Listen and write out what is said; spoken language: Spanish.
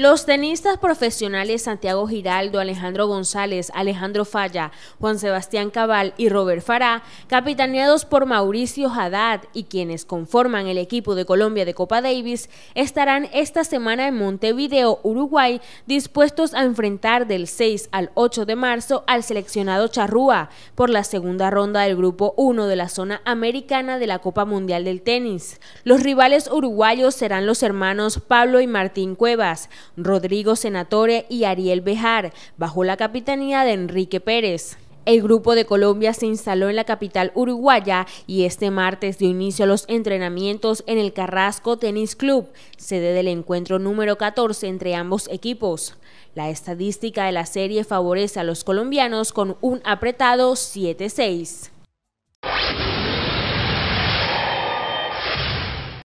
Los tenistas profesionales Santiago Giraldo, Alejandro González, Alejandro Falla, Juan Sebastián Cabal y Robert Fará, capitaneados por Mauricio Haddad y quienes conforman el equipo de Colombia de Copa Davis, estarán esta semana en Montevideo, Uruguay, dispuestos a enfrentar del 6 al 8 de marzo al seleccionado Charrúa por la segunda ronda del Grupo 1 de la zona americana de la Copa Mundial del Tenis. Los rivales uruguayos serán los hermanos Pablo y Martín Cuevas, Rodrigo Senatore y Ariel Bejar, bajo la capitanía de Enrique Pérez. El grupo de Colombia se instaló en la capital uruguaya y este martes dio inicio a los entrenamientos en el Carrasco Tennis Club, sede del encuentro número 14 entre ambos equipos. La estadística de la serie favorece a los colombianos con un apretado 7-6.